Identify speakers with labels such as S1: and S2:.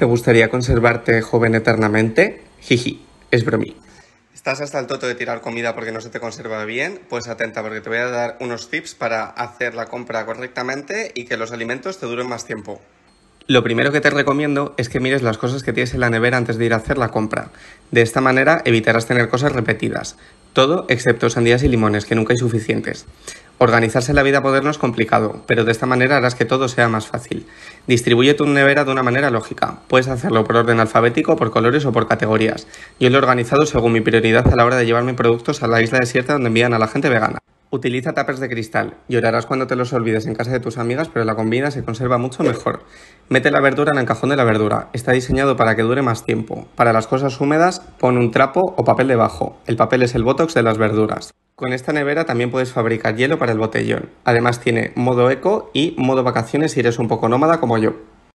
S1: ¿Te gustaría conservarte joven eternamente? Jiji, es bromí. ¿Estás hasta el toto de tirar comida porque no se te conserva bien? Pues atenta porque te voy a dar unos tips para hacer la compra correctamente y que los alimentos te duren más tiempo. Lo primero que te recomiendo es que mires las cosas que tienes en la nevera antes de ir a hacer la compra. De esta manera evitarás tener cosas repetidas. Todo excepto sandías y limones, que nunca hay suficientes. Organizarse la vida moderna es complicado, pero de esta manera harás que todo sea más fácil. Distribuye tu nevera de una manera lógica. Puedes hacerlo por orden alfabético, por colores o por categorías. Yo lo he organizado según mi prioridad a la hora de llevar mis productos a la isla desierta donde envían a la gente vegana. Utiliza tapers de cristal. Llorarás cuando te los olvides en casa de tus amigas, pero la combina se conserva mucho mejor. Mete la verdura en el cajón de la verdura. Está diseñado para que dure más tiempo. Para las cosas húmedas, pon un trapo o papel debajo. El papel es el botox de las verduras. Con esta nevera también puedes fabricar hielo para el botellón. Además tiene modo eco y modo vacaciones si eres un poco nómada como yo.